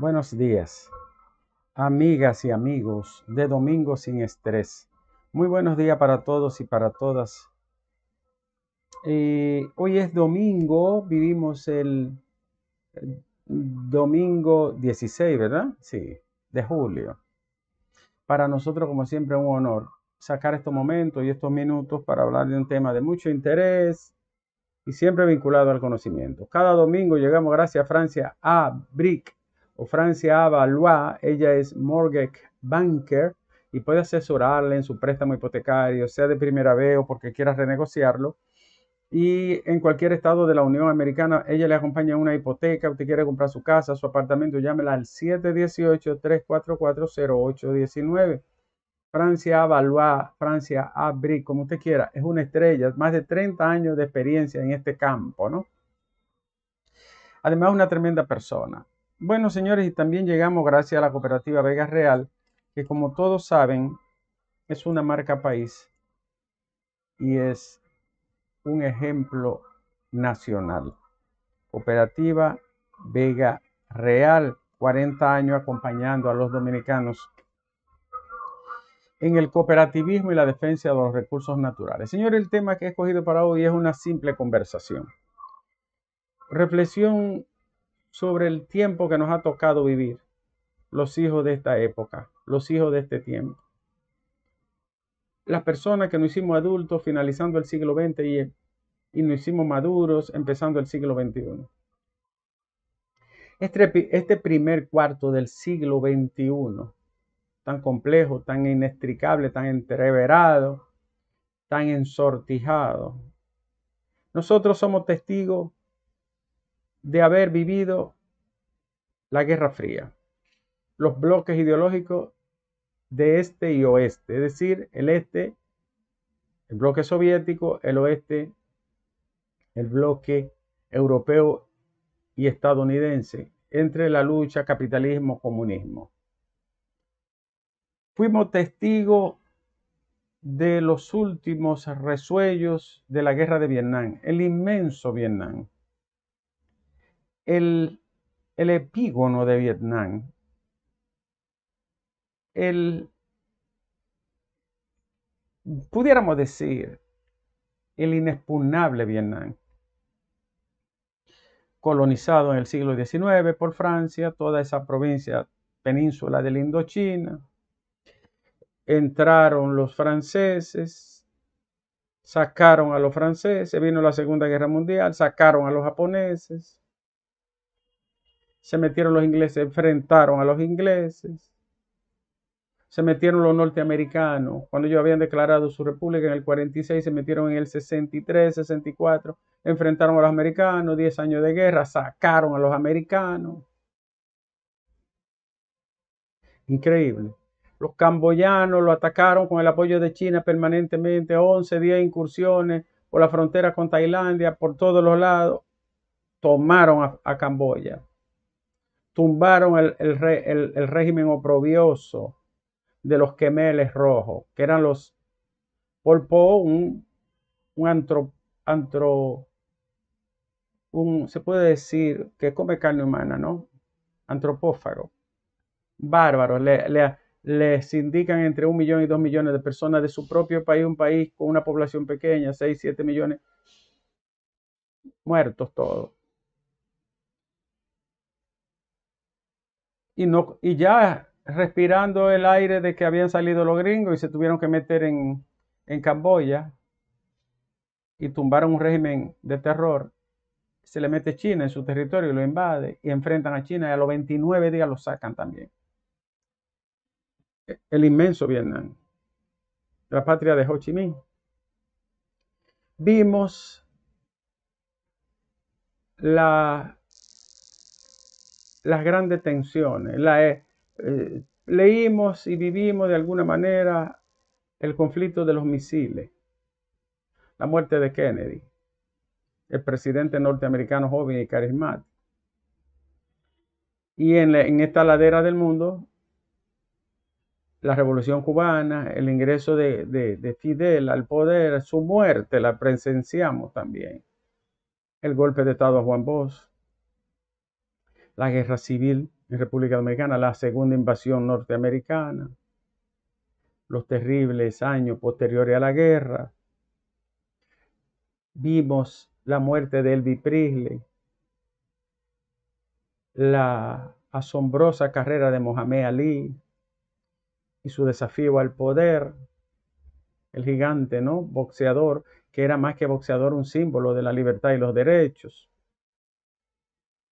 Buenos días, amigas y amigos de Domingo sin Estrés. Muy buenos días para todos y para todas. Eh, hoy es domingo, vivimos el domingo 16, ¿verdad? Sí, de julio. Para nosotros, como siempre, un honor sacar estos momentos y estos minutos para hablar de un tema de mucho interés, y siempre vinculado al conocimiento. Cada domingo llegamos, gracias a Francia, a BRIC, o Francia Valois, ella es mortgage banker y puede asesorarle en su préstamo hipotecario, sea de primera vez o porque quiera renegociarlo. Y en cualquier estado de la Unión Americana, ella le acompaña una hipoteca, usted quiere comprar su casa, su apartamento, llámela al 718-344-0819. Francia Valois, Francia Abri, como usted quiera, es una estrella, más de 30 años de experiencia en este campo, ¿no? Además, una tremenda persona. Bueno, señores, y también llegamos gracias a la cooperativa Vega Real, que como todos saben, es una marca país y es un ejemplo nacional. Cooperativa Vega Real, 40 años acompañando a los dominicanos en el cooperativismo y la defensa de los recursos naturales. Señor, el tema que he escogido para hoy es una simple conversación. Reflexión sobre el tiempo que nos ha tocado vivir, los hijos de esta época, los hijos de este tiempo. Las personas que nos hicimos adultos finalizando el siglo XX y, y nos hicimos maduros empezando el siglo XXI. Este, este primer cuarto del siglo XXI, tan complejo, tan inextricable, tan entreverado, tan ensortijado, nosotros somos testigos de haber vivido la Guerra Fría, los bloques ideológicos de este y oeste, es decir, el este, el bloque soviético, el oeste, el bloque europeo y estadounidense, entre la lucha capitalismo-comunismo. Fuimos testigos de los últimos resuellos de la guerra de Vietnam, el inmenso Vietnam, el, epígono de Vietnam, el, pudiéramos decir, el inexpugnable Vietnam, colonizado en el siglo XIX por Francia, toda esa provincia, península de la Indochina, entraron los franceses, sacaron a los franceses, vino la Segunda Guerra Mundial, sacaron a los japoneses, se metieron los ingleses, enfrentaron a los ingleses, se metieron los norteamericanos. Cuando ellos habían declarado su república en el 46, se metieron en el 63, 64, enfrentaron a los americanos, 10 años de guerra, sacaron a los americanos. Increíble. Los camboyanos lo atacaron con el apoyo de China permanentemente, 11 días incursiones por la frontera con Tailandia, por todos los lados, tomaron a Camboya tumbaron el, régimen oprobioso de los quemeles rojos, que eran los Polpo, un, un antro, antro se puede decir que come carne humana, ¿no? Antropófago. Bárbaro. Le, les indican entre un millón y dos millones de personas de su propio país, un país con una población pequeña, seis, siete millones, muertos todos. y, ya respirando el aire de que habían salido los gringos y se tuvieron que meter en, en Camboya y tumbaron un régimen de terror, se le mete China en su territorio y lo invade y enfrentan a China y a los 29 días lo sacan también. E, el inmenso Vietnam, la patria de Ho Chi Minh. Vimos la las grandes tensiones. La, eh, eh, leímos y vivimos de alguna manera el conflicto de los misiles, la muerte de Kennedy, el presidente norteamericano joven y carismático. Y en, esta ladera del mundo, la revolución cubana, el ingreso de, de, de Fidel al poder, su muerte la presenciamos también, el golpe de Estado a Juan Bosch la guerra civil en República Dominicana, la segunda invasión norteamericana, los terribles años posteriores a la guerra. Vimos la muerte de Elvis Presley, la asombrosa carrera de Mohamed Ali y su desafío al poder, el gigante, ¿no? Boxeador, que era más que boxeador un símbolo de la libertad y los derechos.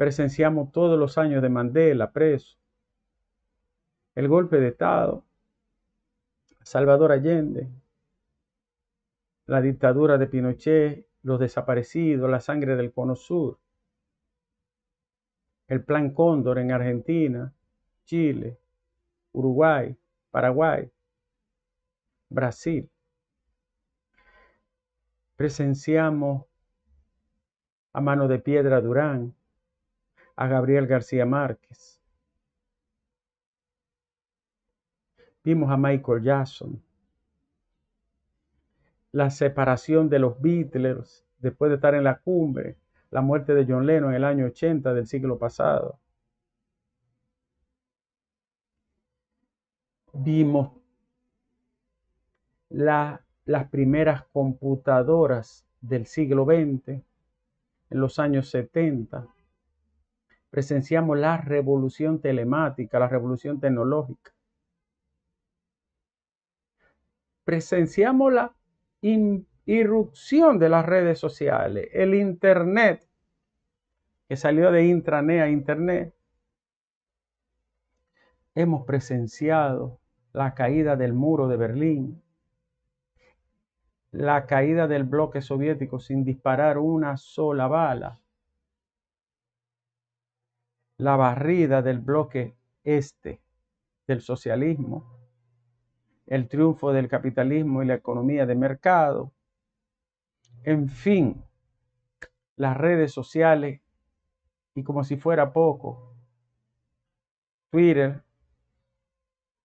Presenciamos todos los años de Mandela preso, el golpe de Estado, Salvador Allende, la dictadura de Pinochet, los desaparecidos, la sangre del Cono Sur, el Plan Cóndor en Argentina, Chile, Uruguay, Paraguay, Brasil. Presenciamos a mano de piedra Durán, a Gabriel García Márquez. Vimos a Michael Jackson. La separación de los Beatles después de estar en la cumbre. La muerte de John Lennon en el año 80 del siglo pasado. Vimos las primeras computadoras del siglo XX en los años 70 presenciamos la revolución telemática, la revolución tecnológica. Presenciamos la irrupción de las redes sociales, el Internet, que salió de intranet a Internet. Hemos presenciado la caída del muro de Berlín, la caída del bloque soviético sin disparar una sola bala la barrida del bloque este del socialismo, el triunfo del capitalismo y la economía de mercado, en fin, las redes sociales y como si fuera poco, Twitter,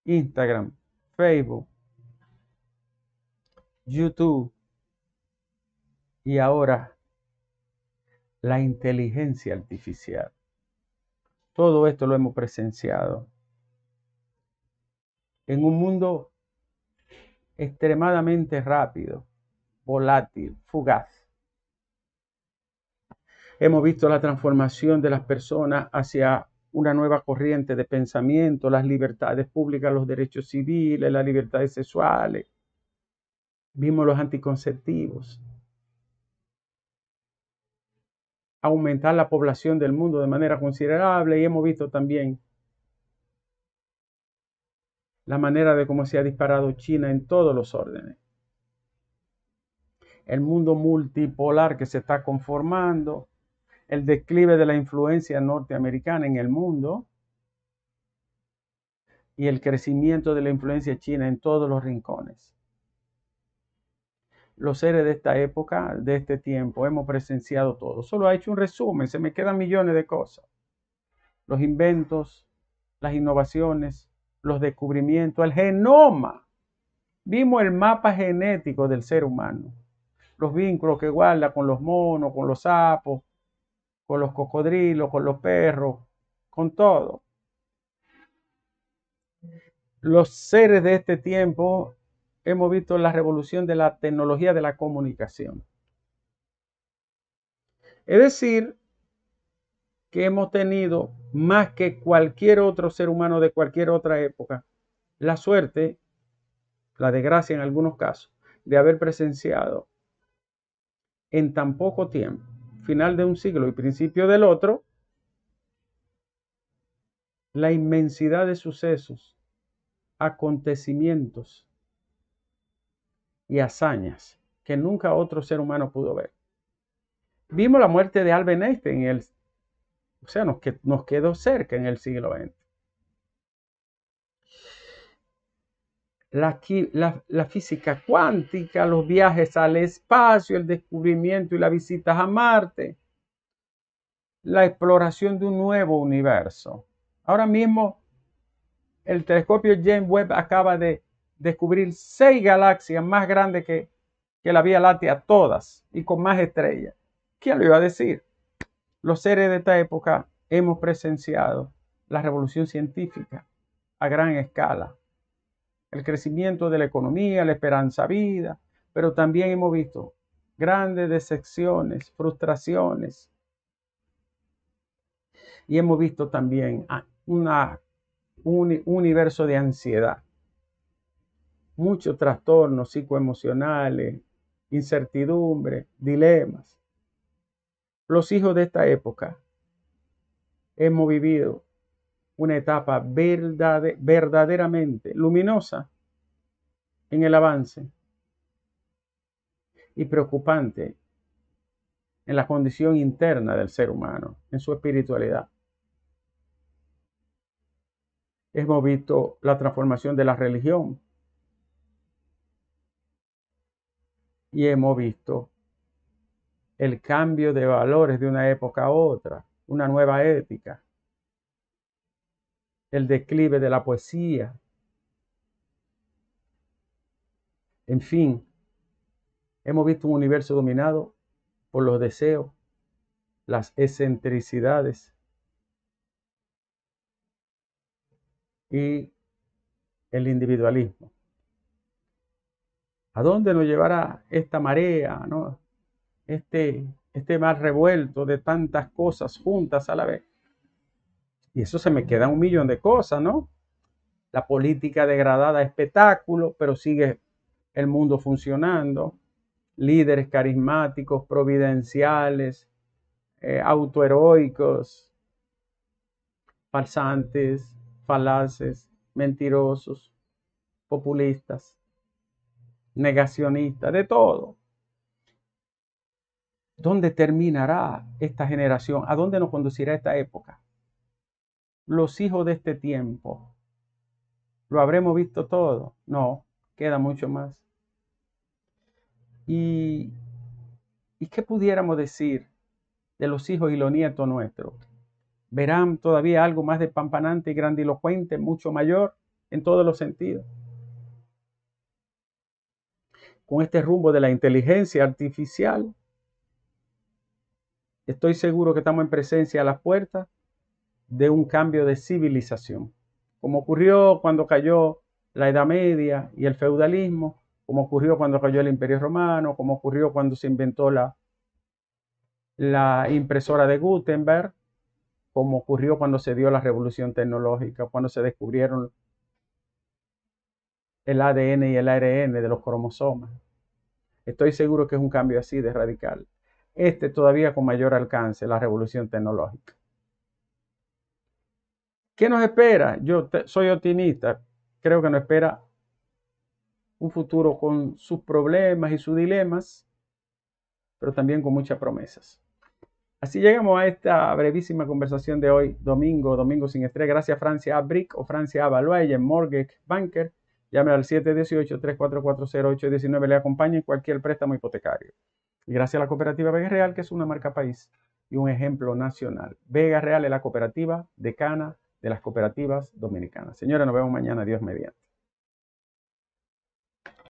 Instagram, Facebook, YouTube y ahora la inteligencia artificial. Todo esto lo hemos presenciado. En un mundo extremadamente rápido, volátil, fugaz. Hemos visto la transformación de las personas hacia una nueva corriente de pensamiento, las libertades públicas, los derechos civiles, las libertades sexuales. Vimos los anticonceptivos, aumentar la población del mundo de manera considerable y hemos visto también la manera de cómo se ha disparado China en todos los órdenes. El mundo multipolar que se está conformando, el declive de la influencia norteamericana en el mundo y el crecimiento de la influencia china en todos los rincones los seres de esta época, de este tiempo, hemos presenciado todo. Solo ha hecho un resumen, se me quedan millones de cosas. Los inventos, las innovaciones, los descubrimientos, el genoma. Vimos el mapa genético del ser humano, los vínculos que guarda con los monos, con los sapos, con los cocodrilos, con los perros, con todo. Los seres de este tiempo hemos visto la revolución de la tecnología de la comunicación. Es decir, que hemos tenido más que cualquier otro ser humano de cualquier otra época la suerte, la desgracia en algunos casos, de haber presenciado en tan poco tiempo, final de un siglo y principio del otro, la inmensidad de sucesos, acontecimientos hazañas que nunca otro ser humano pudo ver. Vimos la muerte de Albert Einstein en el, o sea, nos, nos quedó cerca en el siglo XX. La, la, física cuántica, los viajes al espacio, el descubrimiento y las visitas a Marte, la exploración de un nuevo universo. Ahora mismo, el telescopio James Webb acaba de descubrir seis galaxias más grandes que, la Vía Láctea, todas y con más estrellas. ¿Quién lo iba a decir? Los seres de esta época hemos presenciado la revolución científica a gran escala, el crecimiento de la economía, la esperanza vida, pero también hemos visto grandes decepciones, frustraciones. Y hemos visto también una, un universo de ansiedad muchos trastornos psicoemocionales, incertidumbre, dilemas. Los hijos de esta época hemos vivido una etapa verdaderamente luminosa en el avance y preocupante en la condición interna del ser humano, en su espiritualidad. Hemos visto la transformación de la religión y hemos visto el cambio de valores de una época a otra, una nueva ética, el declive de la poesía, en fin, hemos visto un universo dominado por los deseos, las excentricidades y el individualismo. ¿A dónde nos llevará esta marea, este, este mar revuelto de tantas cosas juntas a la vez? Y eso se me queda un millón de cosas, ¿no? La política degradada espectáculo, pero sigue el mundo funcionando. Líderes carismáticos, providenciales, eh, autoheroicos, falsantes, falaces, mentirosos, populistas negacionista de todo. ¿Dónde terminará esta generación? ¿A dónde nos conducirá esta época? Los hijos de este tiempo, ¿lo habremos visto todo? No, queda mucho más. ¿Y, ¿y qué pudiéramos decir de los hijos y los nietos nuestros? ¿Verán todavía algo más de pampanante y grandilocuente, mucho mayor en todos los sentidos? con este rumbo de la inteligencia artificial. Estoy seguro que estamos en presencia a las puertas de un cambio de civilización, como ocurrió cuando cayó la Edad Media y el feudalismo, como ocurrió cuando cayó el Imperio Romano, como ocurrió cuando se inventó la, la impresora de Gutenberg, como ocurrió cuando se dio la revolución tecnológica, cuando se descubrieron el ADN y el ARN de los cromosomas. Estoy seguro que es un cambio así de radical. Este todavía con mayor alcance, la revolución tecnológica. ¿Qué nos espera? Yo soy optimista. Creo que nos espera un futuro con sus problemas y sus dilemas, pero también con muchas promesas. Así llegamos a esta brevísima conversación de hoy, domingo, domingo sin estrés. Gracias Francia A. o Francia A. en Mortgage Banker. Llame al 718-344-0819. Le acompaña en cualquier préstamo hipotecario. Y gracias a la cooperativa Vega Real, que es una marca país y un ejemplo nacional. Vega Real es la cooperativa decana de las cooperativas dominicanas. Señora, nos vemos mañana. Dios mediante.